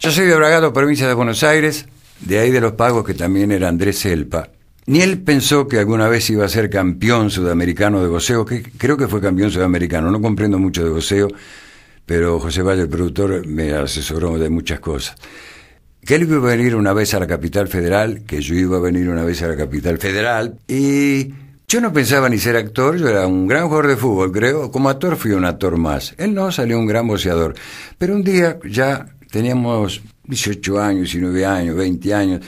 Yo soy de Bragado, provincia de Buenos Aires, de ahí de los pagos que también era Andrés Elpa. Ni él pensó que alguna vez iba a ser campeón sudamericano de boxeo, que creo que fue campeón sudamericano, no comprendo mucho de boxeo, pero José Valle, el productor, me asesoró de muchas cosas. Que él iba a venir una vez a la capital federal, que yo iba a venir una vez a la capital federal, y yo no pensaba ni ser actor, yo era un gran jugador de fútbol, creo, como actor fui un actor más. Él no, salió un gran boxeador. Pero un día ya teníamos 18 años, 19 años, 20 años.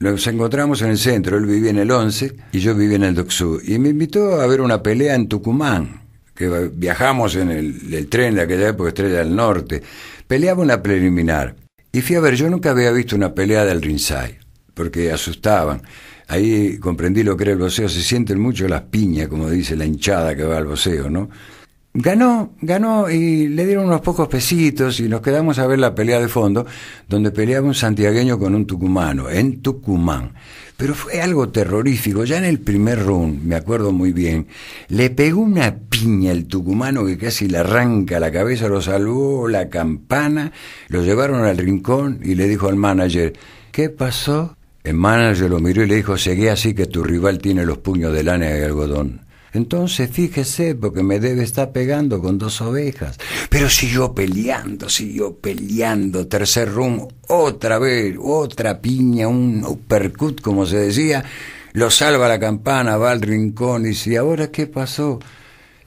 Nos encontramos en el centro, él vivía en el 11 y yo vivía en el Doxú. Y me invitó a ver una pelea en Tucumán, que viajamos en el, tren de aquella época, Estrella del Norte. Peleaba una preliminar. Y fui a ver, yo nunca había visto una pelea del Rinzai, porque asustaban. Ahí comprendí lo que era el voceo, se sienten mucho las piñas, como dice la hinchada que va al boxeo, ¿no? Ganó, ganó y le dieron unos pocos pesitos y nos quedamos a ver la pelea de fondo, donde peleaba un santiagueño con un tucumano, en Tucumán. Pero fue algo terrorífico, ya en el primer round, me acuerdo muy bien, le pegó una piña el tucumano que casi le arranca la cabeza, lo salvó la campana, lo llevaron al rincón y le dijo al manager, ¿qué pasó? El manager lo miró y le dijo, seguí así que tu rival tiene los puños de lana y algodón. Entonces, fíjese, porque me debe estar pegando con dos ovejas. Pero siguió peleando, siguió peleando. Tercer rum, otra vez, otra piña, un uppercut, como se decía. Lo salva la campana, va al rincón y si ¿ahora qué pasó?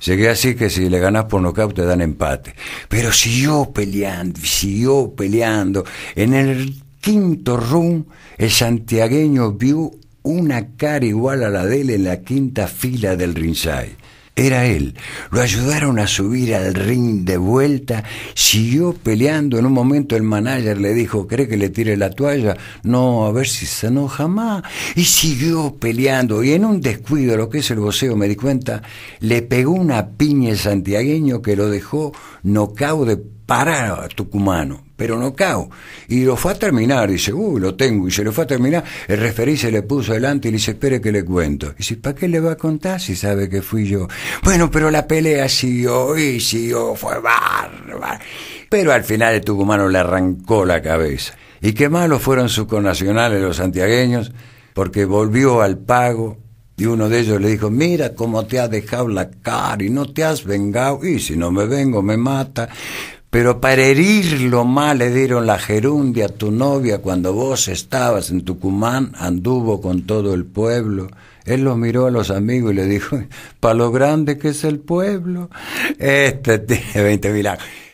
Llegué así que si le ganas por nocaut te dan empate. Pero siguió peleando, siguió peleando. En el quinto rum el santiagueño vio una cara igual a la de él en la quinta fila del ringside. Era él. Lo ayudaron a subir al ring de vuelta. Siguió peleando. En un momento el manager le dijo, ¿cree que le tire la toalla? No, a ver si se enoja más. Y siguió peleando. Y en un descuido, lo que es el voceo, me di cuenta, le pegó una piña santiagueño que lo dejó nocao de ...para Tucumano, pero no cao. Y lo fue a terminar, dice, uy, lo tengo, y se lo fue a terminar. El referí se le puso adelante... y le dice, espere que le cuento. Y dice, ¿para qué le va a contar si sabe que fui yo? Bueno, pero la pelea siguió y siguió, fue bárbaro. Pero al final el Tucumano le arrancó la cabeza. Y qué malos fueron sus connacionales los santiagueños, porque volvió al pago y uno de ellos le dijo, mira cómo te ha dejado la cara y no te has vengado. Y si no me vengo, me mata pero para herirlo mal le dieron la gerundia a tu novia cuando vos estabas en Tucumán, anduvo con todo el pueblo. Él los miró a los amigos y le dijo, para lo grande que es el pueblo, este tiene 20 milagros